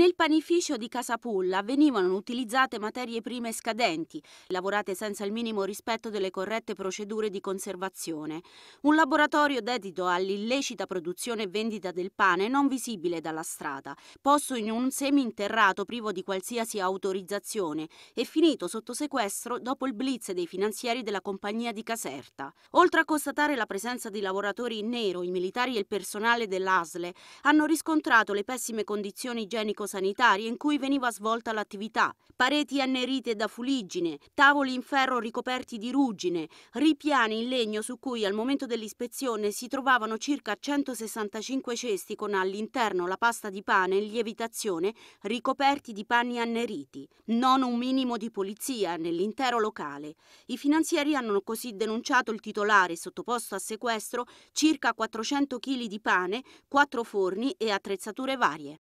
Nel panificio di Casapulla venivano utilizzate materie prime scadenti, lavorate senza il minimo rispetto delle corrette procedure di conservazione. Un laboratorio dedito all'illecita produzione e vendita del pane non visibile dalla strada, posto in un seminterrato privo di qualsiasi autorizzazione e finito sotto sequestro dopo il blitz dei finanzieri della compagnia di Caserta. Oltre a constatare la presenza di lavoratori in nero, i militari e il personale dell'ASLE hanno riscontrato le pessime condizioni igienico sanitarie in cui veniva svolta l'attività, pareti annerite da fuliggine, tavoli in ferro ricoperti di ruggine, ripiani in legno su cui al momento dell'ispezione si trovavano circa 165 cesti con all'interno la pasta di pane in lievitazione ricoperti di panni anneriti, non un minimo di polizia nell'intero locale. I finanzieri hanno così denunciato il titolare sottoposto a sequestro circa 400 kg di pane, quattro forni e attrezzature varie.